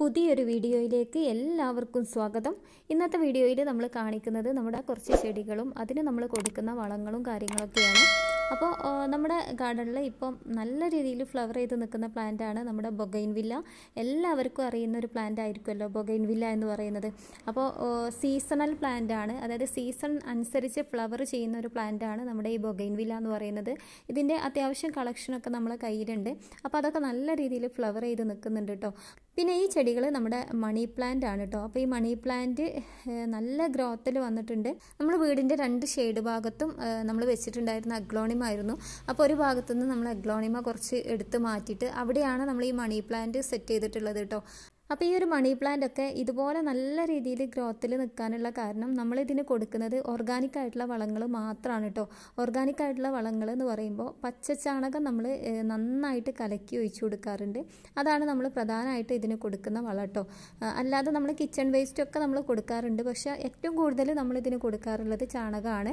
പുതിയൊരു വീഡിയോയിലേക്ക് എല്ലാവർക്കും സ്വാഗതം ഇന്നത്തെ വീഡിയോയിൽ നമ്മൾ കാണിക്കുന്നത് നമ്മുടെ കുറച്ച് ചെടികളും അതിന് നമ്മൾ കൊടുക്കുന്ന വളങ്ങളും കാര്യങ്ങളൊക്കെയാണ് അപ്പോൾ നമ്മുടെ ഗാർഡനിൽ ഇപ്പം നല്ല രീതിയിൽ ഫ്ലവർ ചെയ്ത് നിൽക്കുന്ന പ്ലാന്റാണ് നമ്മുടെ ബൊഗൈൻ വില്ല എല്ലാവർക്കും അറിയുന്ന ഒരു പ്ലാന്റ് ആയിരിക്കുമല്ലോ ബൊഗൈൻ വില്ല എന്ന് പറയുന്നത് അപ്പോൾ സീസണൽ പ്ലാന്റാണ് അതായത് സീസൺ അനുസരിച്ച് ഫ്ലവർ ചെയ്യുന്ന ഒരു പ്ലാന്റാണ് നമ്മുടെ ഈ ബൊഗൈൻ വില്ല എന്ന് പറയുന്നത് ഇതിൻ്റെ അത്യാവശ്യം കളക്ഷനൊക്കെ നമ്മളെ കയ്യിലുണ്ട് അപ്പോൾ അതൊക്കെ നല്ല രീതിയിൽ ഫ്ലവർ ചെയ്ത് നിൽക്കുന്നുണ്ട് കേട്ടോ പിന്നെ ഈ ചെടികൾ നമ്മുടെ മണി പ്ലാന്റ് ആണ് കേട്ടോ അപ്പോൾ ഈ മണി പ്ലാന്റ് നല്ല ഗ്രോത്തിൽ വന്നിട്ടുണ്ട് നമ്മൾ വീടിൻ്റെ രണ്ട് ഷെയ്ഡ് ഭാഗത്തും നമ്മൾ വെച്ചിട്ടുണ്ടായിരുന്ന അഗ്ലോണിമ ആയിരുന്നു അപ്പോൾ ഒരു ഭാഗത്തു നിന്ന് നമ്മൾ അഗ്ലോണിമ കുറച്ച് എടുത്ത് മാറ്റിയിട്ട് അവിടെയാണ് നമ്മൾ ഈ മണി പ്ലാന്റ് സെറ്റ് ചെയ്തിട്ടുള്ളത് കേട്ടോ അപ്പോൾ ഈ ഒരു മണി പ്ലാന്റ് ഒക്കെ ഇതുപോലെ നല്ല രീതിയിൽ ഗ്രോത്തിൽ നിൽക്കാനുള്ള കാരണം നമ്മളിതിന് കൊടുക്കുന്നത് ഓർഗാനിക് ആയിട്ടുള്ള വളങ്ങൾ മാത്രമാണ് കേട്ടോ ഓർഗാനിക് ആയിട്ടുള്ള വളങ്ങൾ എന്ന് പറയുമ്പോൾ പച്ചച്ചാണകം നമ്മൾ നന്നായിട്ട് കലക്കി ഒഴിച്ചു കൊടുക്കാറുണ്ട് അതാണ് നമ്മൾ പ്രധാനമായിട്ട് ഇതിന് കൊടുക്കുന്ന വളം കേട്ടോ അല്ലാതെ നമ്മൾ കിച്ചൺ വേസ്റ്റൊക്കെ ഒക്കെ നമ്മൾ കൊടുക്കാറുണ്ട് പക്ഷേ ഏറ്റവും കൂടുതൽ നമ്മളിതിന് കൊടുക്കാറുള്ളത് ചാണകമാണ്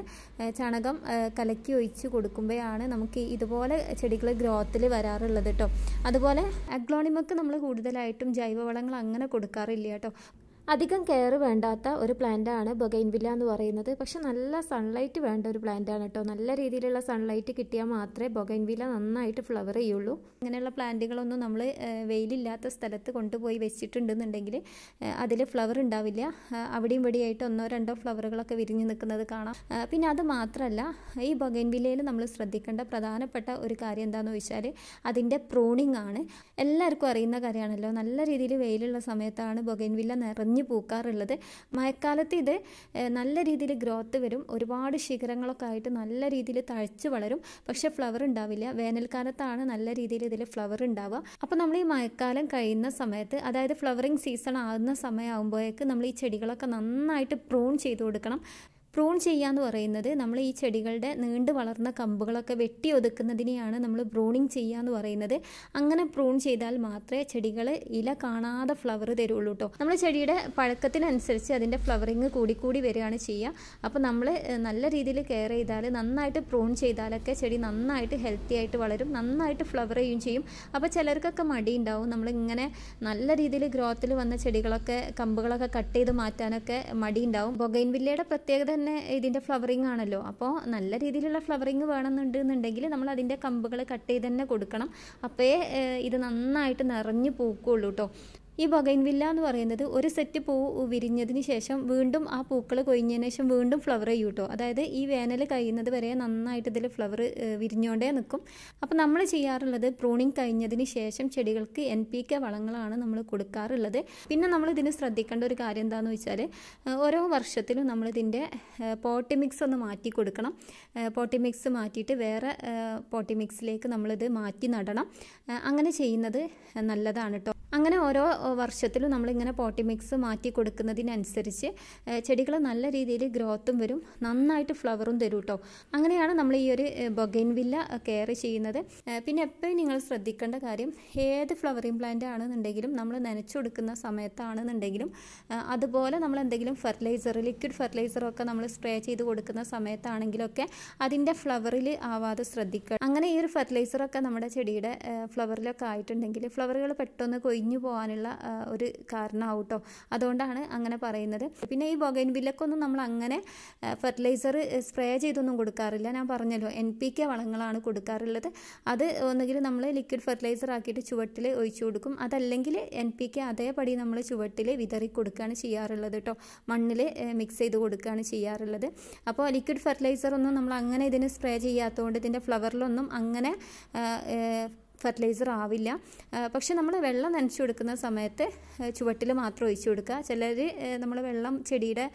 ചാണകം കലക്കി ഒഴിച്ച് കൊടുക്കുമ്പോഴാണ് നമുക്ക് ഇതുപോലെ ചെടികൾ ഗ്രോത്തിൽ വരാറുള്ളത് കേട്ടോ അതുപോലെ അഗ്ലോണിമൊക്കെ നമ്മൾ കൂടുതലായിട്ടും ജൈവവളം അങ്ങനെ കൊടുക്കാറില്ല കേട്ടോ അധികം കെയർ വേണ്ടാത്ത ഒരു പ്ലാന്റാണ് ബൊഗൈൻവില്ല എന്ന് പറയുന്നത് പക്ഷെ നല്ല സൺലൈറ്റ് വേണ്ട ഒരു പ്ലാന്റാണ് കേട്ടോ നല്ല രീതിയിലുള്ള സൺലൈറ്റ് കിട്ടിയാൽ മാത്രമേ ബൊഗൈൻവില്ല നന്നായിട്ട് ഫ്ലവർ ചെയ്യുള്ളൂ അങ്ങനെയുള്ള പ്ലാന്റുകളൊന്നും നമ്മൾ വെയിലില്ലാത്ത സ്ഥലത്ത് കൊണ്ടുപോയി വെച്ചിട്ടുണ്ടെന്നുണ്ടെങ്കിൽ അതിൽ ഫ്ലവർ ഉണ്ടാവില്ല അവിടെയും ഇവിടെയായിട്ട് ഒന്നോ രണ്ടോ ഫ്ലവറുകളൊക്കെ വിരിഞ്ഞ് നിൽക്കുന്നത് കാണാം പിന്നെ അത് മാത്രമല്ല ഈ ബൊഗൈൻവില്ലയിൽ നമ്മൾ ശ്രദ്ധിക്കേണ്ട പ്രധാനപ്പെട്ട ഒരു കാര്യം എന്താണെന്ന് ചോദിച്ചാൽ അതിൻ്റെ പ്രൂണിംഗ് ആണ് എല്ലാവർക്കും അറിയുന്ന കാര്യമാണല്ലോ നല്ല രീതിയിൽ വെയിലുള്ള സമയത്താണ് ബൊഗൈൻവില്ല നിറഞ്ഞ് വിരിഞ്ഞു പൂക്കാറുള്ളത് മഴക്കാലത്ത് ഇത് നല്ല രീതിയിൽ ഗ്രോത്ത് വരും ഒരുപാട് ശിഖരങ്ങളൊക്കെ ആയിട്ട് നല്ല രീതിയിൽ തഴച്ച് വളരും പക്ഷേ ഫ്ലവർ ഉണ്ടാവില്ല വേനൽക്കാലത്താണ് നല്ല രീതിയിൽ ഇതിൽ ഫ്ലവർ ഉണ്ടാവുക അപ്പോൾ നമ്മൾ ഈ മഴക്കാലം കഴിയുന്ന സമയത്ത് അതായത് ഫ്ലവറിങ് സീസൺ ആകുന്ന സമയമാകുമ്പോഴേക്ക് നമ്മൾ ഈ ചെടികളൊക്കെ നന്നായിട്ട് പ്രൂൺ ചെയ്ത് കൊടുക്കണം പ്രൂൺ ചെയ്യാന്ന് പറയുന്നത് നമ്മൾ ഈ ചെടികളുടെ നീണ്ടു വളർന്ന കമ്പുകളൊക്കെ വെട്ടി ഒതുക്കുന്നതിനെയാണ് നമ്മൾ പ്രൂണിങ് ചെയ്യുക എന്ന് പറയുന്നത് അങ്ങനെ പ്രൂൺ ചെയ്താൽ മാത്രമേ ചെടികൾ ഇല കാണാതെ ഫ്ലവർ തരുള്ളൂ കേട്ടോ നമ്മൾ ചെടിയുടെ പഴക്കത്തിനനുസരിച്ച് അതിൻ്റെ ഫ്ലവറിങ് കൂടിക്കൂടി വരികയാണ് ചെയ്യുക അപ്പോൾ നമ്മൾ നല്ല രീതിയിൽ കെയർ ചെയ്താൽ നന്നായിട്ട് പ്രൂൺ ചെയ്താലൊക്കെ ചെടി നന്നായിട്ട് ഹെൽത്തി ആയിട്ട് വളരും നന്നായിട്ട് ഫ്ലവർ ചെയ്യുകയും ചെയ്യും അപ്പോൾ ചിലർക്കൊക്കെ മടി ഉണ്ടാവും നമ്മളിങ്ങനെ നല്ല രീതിയിൽ ഗ്രോത്തിൽ വന്ന ചെടികളൊക്കെ കമ്പുകളൊക്കെ കട്ട് ചെയ്ത് മാറ്റാനൊക്കെ മടി ഉണ്ടാവും ബൊഗൈൻവില്ലയുടെ പ്രത്യേകത തന്നെ ഇതിൻ്റെ ഫ്ലവറിങ് ആണല്ലോ അപ്പോൾ നല്ല രീതിയിലുള്ള ഫ്ലവറിങ് വേണമെന്നുണ്ടെന്നുണ്ടെങ്കിൽ നമ്മൾ അതിൻ്റെ കമ്പുകൾ കട്ട് ചെയ്ത് തന്നെ കൊടുക്കണം അപ്പോഴേ ഇത് നന്നായിട്ട് നിറഞ്ഞു പൂക്കുള്ളൂ കേട്ടോ ഈ ബൊഗൈൻവില്ല എന്ന് പറയുന്നത് ഒരു സെറ്റ് പൂ വിരിഞ്ഞതിന് ശേഷം വീണ്ടും ആ പൂക്കൾ കൊഴിഞ്ഞതിന് ശേഷം വീണ്ടും ഫ്ലവർ ചെയ്യും കേട്ടോ അതായത് ഈ വേനൽ കഴിയുന്നത് വരെ നന്നായിട്ട് ഇതിൽ ഫ്ലവർ വിരിഞ്ഞോണ്ടേ നിൽക്കും അപ്പോൾ നമ്മൾ ചെയ്യാറുള്ളത് പ്രൂണിങ് കഴിഞ്ഞതിന് ശേഷം ചെടികൾക്ക് എൻ പി കെ വളങ്ങളാണ് നമ്മൾ കൊടുക്കാറുള്ളത് പിന്നെ നമ്മൾ ഇതിന് ശ്രദ്ധിക്കേണ്ട ഒരു കാര്യം എന്താണെന്ന് വെച്ചാൽ ഓരോ വർഷത്തിലും നമ്മൾ ഇതിൻ്റെ പോട്ടി മിക്സ് ഒന്ന് മാറ്റി കൊടുക്കണം പോട്ടി മിക്സ് മാറ്റിയിട്ട് വേറെ പോട്ടി മിക്സിലേക്ക് നമ്മളിത് മാറ്റി നടണം അങ്ങനെ ചെയ്യുന്നത് നല്ലതാണ് കേട്ടോ അങ്ങനെ ഓരോ വർഷത്തിലും നമ്മളിങ്ങനെ പോട്ടി മിക്സ് മാറ്റി കൊടുക്കുന്നതിനനുസരിച്ച് ചെടികൾ നല്ല രീതിയിൽ ഗ്രോത്തും വരും നന്നായിട്ട് ഫ്ലവറും തരും കേട്ടോ അങ്ങനെയാണ് നമ്മൾ ഈ ഒരു ബൊഗൈൻവില്ല കെയർ ചെയ്യുന്നത് പിന്നെ എപ്പോഴും നിങ്ങൾ ശ്രദ്ധിക്കേണ്ട കാര്യം ഏത് ഫ്ലവറിംഗ് പ്ലാന്റ് ആണെന്നുണ്ടെങ്കിലും നമ്മൾ നനച്ചു കൊടുക്കുന്ന സമയത്താണെന്നുണ്ടെങ്കിലും അതുപോലെ നമ്മൾ എന്തെങ്കിലും ഫെർട്ടിലൈസർ ലിക്വിഡ് ഫെർട്ടിലൈസറൊക്കെ നമ്മൾ സ്പ്രേ ചെയ്ത് കൊടുക്കുന്ന സമയത്താണെങ്കിലൊക്കെ അതിൻ്റെ ഫ്ലവറിൽ ആവാതെ ശ്രദ്ധിക്കുക അങ്ങനെ ഈ ഒരു ഫെർട്ടിലൈസറൊക്കെ നമ്മുടെ ചെടിയുടെ ഫ്ലവറിലൊക്കെ ആയിട്ടുണ്ടെങ്കിൽ ഫ്ലവറുകൾ പെട്ടെന്ന് കൊഴിഞ്ഞു കരിഞ്ഞു പോകാനുള്ള ഒരു കാരണമാവട്ടോ അതുകൊണ്ടാണ് അങ്ങനെ പറയുന്നത് പിന്നെ ഈ ബൊഗൈൻ ബില്ലക്കൊന്നും നമ്മൾ അങ്ങനെ ഫെർട്ടിലൈസർ സ്പ്രേ ചെയ്തൊന്നും കൊടുക്കാറില്ല ഞാൻ പറഞ്ഞല്ലോ എൻ പി കെ വളങ്ങളാണ് കൊടുക്കാറുള്ളത് അത് ഒന്നുകിൽ നമ്മൾ ലിക്വിഡ് ഫെർട്ടിലൈസർ ആക്കിയിട്ട് ചുവട്ടിൽ ഒഴിച്ചു കൊടുക്കും അതല്ലെങ്കിൽ എൻ പി കെ അതേപടി നമ്മൾ ചുവട്ടിൽ വിതറി കൊടുക്കുകയാണ് ചെയ്യാറുള്ളത് കേട്ടോ മണ്ണിൽ മിക്സ് ചെയ്ത് കൊടുക്കുകയാണ് ചെയ്യാറുള്ളത് അപ്പോൾ ലിക്വിഡ് ഫെർട്ടിലൈസർ ഒന്നും നമ്മൾ അങ്ങനെ ഇതിന് സ്പ്രേ ചെയ്യാത്തതുകൊണ്ട് ഇതിൻ്റെ ഫ്ലവറിലൊന്നും അങ്ങനെ ഫെർട്ടിലൈസർ ആവില്ല പക്ഷെ നമ്മൾ വെള്ളം നനച്ചു കൊടുക്കുന്ന സമയത്ത് ചുവട്ടിൽ മാത്രം ഒഴിച്ചു കൊടുക്കുക ചിലർ നമ്മൾ വെള്ളം ചെടിയുടെ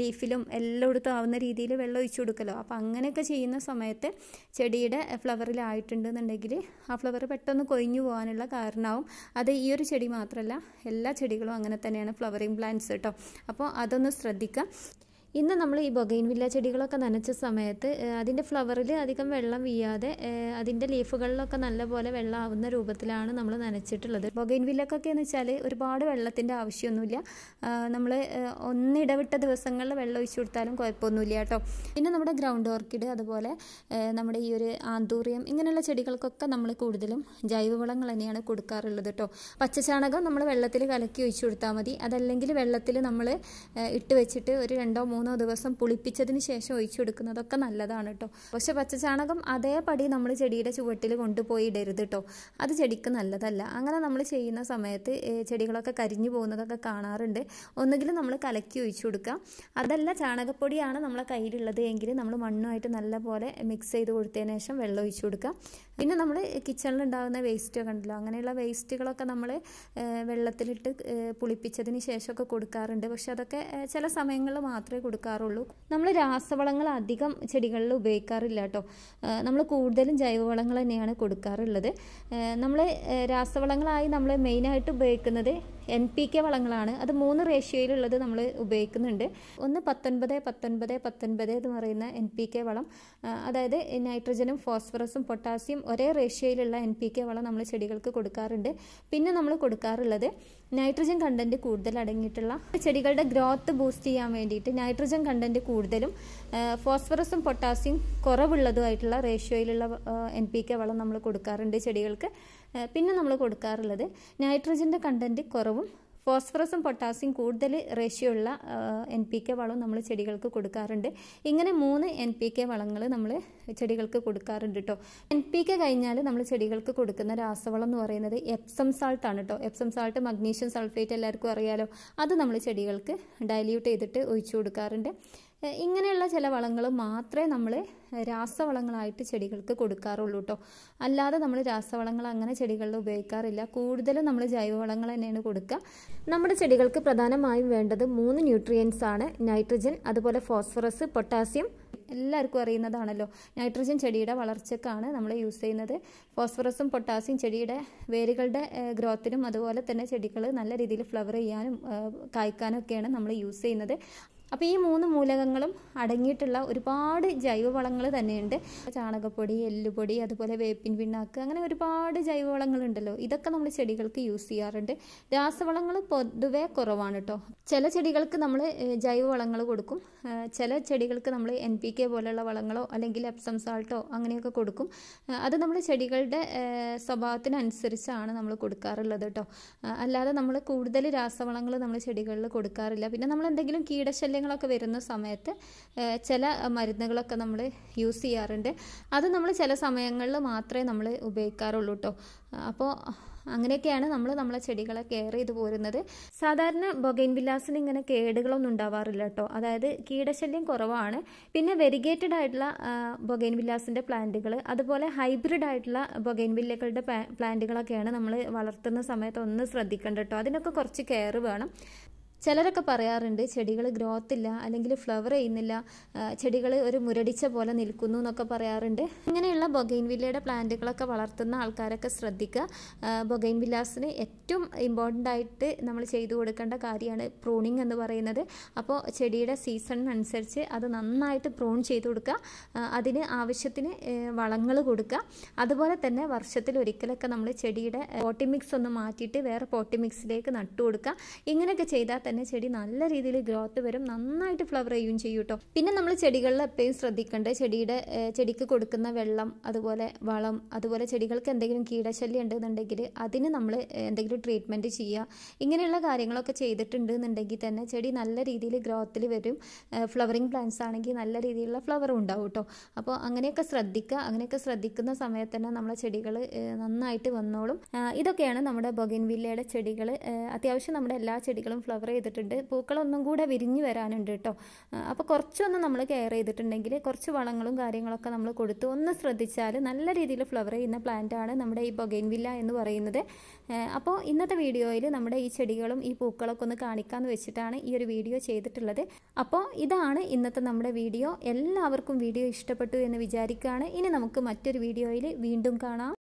ലീഫിലും എല്ലായിടത്തും ആവുന്ന രീതിയിൽ വെള്ളം ഒഴിച്ചു കൊടുക്കലോ അപ്പോൾ അങ്ങനെയൊക്കെ ചെയ്യുന്ന സമയത്ത് ചെടിയുടെ ഫ്ലവറിലായിട്ടുണ്ടെന്നുണ്ടെങ്കിൽ ആ ഫ്ലവർ പെട്ടെന്ന് കൊഴിഞ്ഞു പോകാനുള്ള കാരണമാവും അത് ഈ ഒരു ചെടി മാത്രമല്ല എല്ലാ ചെടികളും അങ്ങനെ തന്നെയാണ് ഫ്ലവറിങ് പ്ലാന്റ്സ് കേട്ടോ അപ്പോൾ അതൊന്ന് ശ്രദ്ധിക്കുക ഇന്ന് നമ്മൾ ഈ വില്ല ചെടികളൊക്കെ നനച്ച സമയത്ത് അതിൻ്റെ ഫ്ലവറിൽ അധികം വെള്ളം വീയാതെ അതിൻ്റെ ലീഫുകളിലൊക്കെ നല്ലപോലെ വെള്ളം ആവുന്ന രൂപത്തിലാണ് നമ്മൾ നനച്ചിട്ടുള്ളത് വില്ലക്കൊക്കെ എന്ന് വെച്ചാൽ ഒരുപാട് വെള്ളത്തിൻ്റെ ആവശ്യമൊന്നുമില്ല നമ്മൾ ഒന്നിടവിട്ട ദിവസങ്ങളിൽ വെള്ളം ഒഴിച്ചു കൊടുത്താലും കുഴപ്പമൊന്നുമില്ല കേട്ടോ പിന്നെ നമ്മുടെ ഗ്രൗണ്ട് ഓർക്കിഡ് അതുപോലെ നമ്മുടെ ഈ ഒരു ആന്തൂറിയം ഇങ്ങനെയുള്ള ചെടികൾക്കൊക്കെ നമ്മൾ കൂടുതലും ജൈവവളങ്ങൾ തന്നെയാണ് കൊടുക്കാറുള്ളത് കേട്ടോ പച്ചച്ചാണകം നമ്മൾ വെള്ളത്തിൽ കലക്കി ഒഴിച്ചു കൊടുത്താൽ മതി അതല്ലെങ്കിൽ വെള്ളത്തിൽ നമ്മൾ ഇട്ട് വെച്ചിട്ട് ഒരു രണ്ടോ മൂന്നോ ദിവസം പുളിപ്പിച്ചതിന് ശേഷം ഒഴിച്ചു കൊടുക്കുന്നതൊക്കെ നല്ലതാണ് കേട്ടോ പക്ഷെ പച്ചച്ചാണകം അതേപടി നമ്മൾ ചെടിയുടെ ചുവട്ടിൽ കൊണ്ടുപോയി ഇടരുത് കേട്ടോ അത് ചെടിക്ക് നല്ലതല്ല അങ്ങനെ നമ്മൾ ചെയ്യുന്ന സമയത്ത് ചെടികളൊക്കെ കരിഞ്ഞു പോകുന്നതൊക്കെ കാണാറുണ്ട് ഒന്നുകിൽ നമ്മൾ കലക്കി ഒഴിച്ചു കൊടുക്കാം അതല്ല ചാണകപ്പൊടിയാണ് നമ്മളെ കയ്യിലുള്ളത് എങ്കിൽ നമ്മൾ മണ്ണുമായിട്ട് നല്ലപോലെ മിക്സ് ചെയ്ത് കൊടുത്തതിന് ശേഷം വെള്ളം ഒഴിച്ചു കൊടുക്കാം പിന്നെ നമ്മൾ കിച്ചണിലുണ്ടാകുന്ന വേസ്റ്റ് കണ്ടല്ലോ അങ്ങനെയുള്ള വേസ്റ്റുകളൊക്കെ നമ്മൾ വെള്ളത്തിലിട്ട് പുളിപ്പിച്ചതിന് ശേഷമൊക്കെ കൊടുക്കാറുണ്ട് പക്ഷെ അതൊക്കെ ചില സമയങ്ങളിൽ മാത്രമേ കൊടുക്കാറുള്ളൂ നമ്മൾ രാസവളങ്ങൾ അധികം ചെടികളിൽ ഉപയോഗിക്കാറില്ല കേട്ടോ നമ്മൾ കൂടുതലും ജൈവവളങ്ങൾ തന്നെയാണ് കൊടുക്കാറുള്ളത് നമ്മൾ രാസവളങ്ങളായി നമ്മൾ മെയിനായിട്ട് ഉപയോഗിക്കുന്നത് എൻ പി കെ വളങ്ങളാണ് അത് മൂന്ന് റേഷ്യോയിലുള്ളത് നമ്മൾ ഉപയോഗിക്കുന്നുണ്ട് ഒന്ന് പത്തൊൻപത് പത്തൊൻപത് പത്തൊൻപത് എന്ന് പറയുന്ന എൻ പി കെ വളം അതായത് നൈട്രജനും ഫോസ്ഫറസും പൊട്ടാസ്യം ഒരേ റേഷ്യോയിലുള്ള എൻ പി കെ വളം നമ്മൾ ചെടികൾക്ക് കൊടുക്കാറുണ്ട് പിന്നെ നമ്മൾ കൊടുക്കാറുള്ളത് നൈട്രജൻ കണ്ടന്റ് കൂടുതൽ അടങ്ങിയിട്ടുള്ള ചെടികളുടെ ഗ്രോത്ത് ബൂസ്റ്റ് ചെയ്യാൻ വേണ്ടിയിട്ട് നൈട്രജൻ കണ്ടന്റ് കൂടുതലും ഫോസ്ഫറസും പൊട്ടാസ്യം കുറവുള്ളതുമായിട്ടുള്ള റേഷ്യോയിലുള്ള എൻ പി കെ വളം നമ്മൾ കൊടുക്കാറുണ്ട് ചെടികൾക്ക് പിന്നെ നമ്മൾ കൊടുക്കാറുള്ളത് നൈട്രജൻ്റെ കണ്ടൻറ്റ് കുറവും ഫോസ്ഫറസും പൊട്ടാസ്യം കൂടുതൽ റേഷ്യോ എൻ പി കെ വളവും നമ്മൾ ചെടികൾക്ക് കൊടുക്കാറുണ്ട് ഇങ്ങനെ മൂന്ന് എൻ പി കെ വളങ്ങൾ നമ്മൾ ചെടികൾക്ക് കൊടുക്കാറുണ്ട് കേട്ടോ എൻ പി കെ കഴിഞ്ഞാൽ നമ്മൾ ചെടികൾക്ക് കൊടുക്കുന്ന രാസവളം എന്ന് പറയുന്നത് എപ്സം സാൾട്ട് ആണ് കേട്ടോ എപ്സം സാൾട്ട് മഗ്നീഷ്യം സൾഫേറ്റ് എല്ലാവർക്കും അറിയാലോ അത് നമ്മൾ ചെടികൾക്ക് ഡയല്യൂട്ട് ചെയ്തിട്ട് ഒഴിച്ചു കൊടുക്കാറുണ്ട് ഇങ്ങനെയുള്ള ചില വളങ്ങൾ മാത്രമേ നമ്മൾ രാസവളങ്ങളായിട്ട് ചെടികൾക്ക് കൊടുക്കാറുള്ളൂ കേട്ടോ അല്ലാതെ നമ്മൾ രാസവളങ്ങൾ അങ്ങനെ ചെടികളിൽ ഉപയോഗിക്കാറില്ല കൂടുതലും നമ്മൾ ജൈവവളങ്ങൾ തന്നെയാണ് കൊടുക്കുക നമ്മുടെ ചെടികൾക്ക് പ്രധാനമായും വേണ്ടത് മൂന്ന് ന്യൂട്രിയൻസ് ആണ് നൈട്രജൻ അതുപോലെ ഫോസ്ഫറസ് പൊട്ടാസ്യം എല്ലാവർക്കും അറിയുന്നതാണല്ലോ നൈട്രജൻ ചെടിയുടെ വളർച്ചക്കാണ് നമ്മൾ യൂസ് ചെയ്യുന്നത് ഫോസ്ഫറസും പൊട്ടാസ്യം ചെടിയുടെ വേരുകളുടെ ഗ്രോത്തിനും അതുപോലെ തന്നെ ചെടികൾ നല്ല രീതിയിൽ ഫ്ലവർ ചെയ്യാനും കായ്ക്കാനും ഒക്കെയാണ് നമ്മൾ യൂസ് ചെയ്യുന്നത് അപ്പോൾ ഈ മൂന്ന് മൂലകങ്ങളും അടങ്ങിയിട്ടുള്ള ഒരുപാട് ജൈവവളങ്ങൾ തന്നെയുണ്ട് ചാണകപ്പൊടി എല്ലുപൊടി അതുപോലെ വേപ്പിൻ പിണ്ണാക്ക് അങ്ങനെ ഒരുപാട് ജൈവവളങ്ങളുണ്ടല്ലോ ഇതൊക്കെ നമ്മൾ ചെടികൾക്ക് യൂസ് ചെയ്യാറുണ്ട് രാസവളങ്ങൾ പൊതുവേ കുറവാണ് കേട്ടോ ചില ചെടികൾക്ക് നമ്മൾ ജൈവവളങ്ങൾ കൊടുക്കും ചില ചെടികൾക്ക് നമ്മൾ എൻ പി കെ പോലുള്ള വളങ്ങളോ അല്ലെങ്കിൽ എപ്സം സാൾട്ടോ അങ്ങനെയൊക്കെ കൊടുക്കും അത് നമ്മൾ ചെടികളുടെ സ്വഭാവത്തിനനുസരിച്ചാണ് നമ്മൾ കൊടുക്കാറുള്ളത് കേട്ടോ അല്ലാതെ നമ്മൾ കൂടുതൽ രാസവളങ്ങൾ നമ്മൾ ചെടികളിൽ കൊടുക്കാറില്ല പിന്നെ നമ്മൾ എന്തെങ്കിലും കീടശല്യം കാര്യങ്ങളൊക്കെ വരുന്ന സമയത്ത് ചില മരുന്നുകളൊക്കെ നമ്മൾ യൂസ് ചെയ്യാറുണ്ട് അത് നമ്മൾ ചില സമയങ്ങളിൽ മാത്രമേ നമ്മൾ ഉപയോഗിക്കാറുള്ളൂ കേട്ടോ അപ്പോൾ അങ്ങനെയൊക്കെയാണ് നമ്മൾ നമ്മളെ ചെടികളെ കെയർ ചെയ്ത് പോരുന്നത് സാധാരണ ബൊഗൈൻ വില്ലാസിന് ഇങ്ങനെ കേടുകളൊന്നും ഉണ്ടാവാറില്ല കേട്ടോ അതായത് കീടശല്യം കുറവാണ് പിന്നെ വെരിഗേറ്റഡ് ആയിട്ടുള്ള ബൊഗൈൻ വില്ലാസിൻ്റെ പ്ലാന്റുകൾ അതുപോലെ ഹൈബ്രിഡ് ആയിട്ടുള്ള ബൊഗൈൻ വില്ലകളുടെ പ്ലാന്റുകളൊക്കെയാണ് നമ്മൾ വളർത്തുന്ന സമയത്ത് ഒന്ന് ശ്രദ്ധിക്കേണ്ട കേട്ടോ അതിനൊക്കെ കുറച്ച് കെയർ വേണം ചിലരൊക്കെ പറയാറുണ്ട് ചെടികൾ ഗ്രോത്ത് ഇല്ല അല്ലെങ്കിൽ ഫ്ലവർ ചെയ്യുന്നില്ല ചെടികൾ ഒരു മുരടിച്ച പോലെ നിൽക്കുന്നു എന്നൊക്കെ പറയാറുണ്ട് ഇങ്ങനെയുള്ള ബൊഗൈൻവില്ലയുടെ പ്ലാന്റുകളൊക്കെ വളർത്തുന്ന ആൾക്കാരൊക്കെ ശ്രദ്ധിക്കുക ബൊഗൈൻവില്ലാസിന് ഏറ്റവും ഇമ്പോർട്ടൻ്റ് ആയിട്ട് നമ്മൾ ചെയ്തു കൊടുക്കേണ്ട കാര്യമാണ് പ്രൂണിങ് എന്ന് പറയുന്നത് അപ്പോൾ ചെടിയുടെ സീസണിനനുസരിച്ച് അത് നന്നായിട്ട് പ്രൂൺ ചെയ്ത് കൊടുക്കുക അതിന് ആവശ്യത്തിന് വളങ്ങൾ കൊടുക്കുക അതുപോലെ തന്നെ വർഷത്തിൽ ഒരിക്കലൊക്കെ നമ്മൾ ചെടിയുടെ പോട്ടിമിക്സ് ഒന്ന് മാറ്റിയിട്ട് വേറെ പോട്ടിമിക്സിലേക്ക് നട്ടുകൊടുക്കുക കൊടുക്കുക ഇങ്ങനെയൊക്കെ ചെയ്താൽ തന്നെ ചെടി നല്ല രീതിയിൽ ഗ്രോത്ത് വരും നന്നായിട്ട് ഫ്ലവർ ചെയ്യുകയും ചെയ്യും കേട്ടോ പിന്നെ നമ്മൾ ചെടികളിൽ എപ്പോഴും ശ്രദ്ധിക്കേണ്ടത് ചെടിയുടെ ചെടിക്ക് കൊടുക്കുന്ന വെള്ളം അതുപോലെ വളം അതുപോലെ ചെടികൾക്ക് എന്തെങ്കിലും കീടശല്യം ഉണ്ടെന്നുണ്ടെങ്കിൽ അതിന് നമ്മൾ എന്തെങ്കിലും ട്രീറ്റ്മെന്റ് ചെയ്യുക ഇങ്ങനെയുള്ള കാര്യങ്ങളൊക്കെ ചെയ്തിട്ടുണ്ട് എന്നുണ്ടെങ്കിൽ തന്നെ ചെടി നല്ല രീതിയിൽ ഗ്രോത്തിൽ വരും ഫ്ലവറിങ് പ്ലാന്റ്സ് ആണെങ്കിൽ നല്ല രീതിയിലുള്ള ഫ്ലവറും ഉണ്ടാവും കേട്ടോ അപ്പോൾ അങ്ങനെയൊക്കെ ശ്രദ്ധിക്കുക അങ്ങനെയൊക്കെ ശ്രദ്ധിക്കുന്ന സമയത്ത് തന്നെ നമ്മളെ ചെടികൾ നന്നായിട്ട് വന്നോളും ഇതൊക്കെയാണ് നമ്മുടെ ബൊഗിൻവില്ലയുടെ ചെടികൾ അത്യാവശ്യം നമ്മുടെ എല്ലാ ചെടികളും ഫ്ലവർ ചെയ്ത് ചെയ്തിട്ടുണ്ട് പൂക്കളൊന്നും കൂടെ വിരിഞ്ഞു വരാനുണ്ട് കേട്ടോ അപ്പോൾ കുറച്ചൊന്ന് നമ്മൾ കെയർ ചെയ്തിട്ടുണ്ടെങ്കിൽ കുറച്ച് വളങ്ങളും കാര്യങ്ങളൊക്കെ നമ്മൾ കൊടുത്തു ഒന്ന് ശ്രദ്ധിച്ചാൽ നല്ല രീതിയിൽ ഫ്ലവർ ചെയ്യുന്ന പ്ലാന്റാണ് നമ്മുടെ ഈ ബൊഗൈൻവില്ല എന്ന് പറയുന്നത് അപ്പോൾ ഇന്നത്തെ വീഡിയോയിൽ നമ്മുടെ ഈ ചെടികളും ഈ പൂക്കളൊക്കെ ഒന്ന് കാണിക്കാമെന്ന് വെച്ചിട്ടാണ് ഈ ഒരു വീഡിയോ ചെയ്തിട്ടുള്ളത് അപ്പോൾ ഇതാണ് ഇന്നത്തെ നമ്മുടെ വീഡിയോ എല്ലാവർക്കും വീഡിയോ ഇഷ്ടപ്പെട്ടു എന്ന് വിചാരിക്കുകയാണ് ഇനി നമുക്ക് മറ്റൊരു വീഡിയോയിൽ വീണ്ടും കാണാം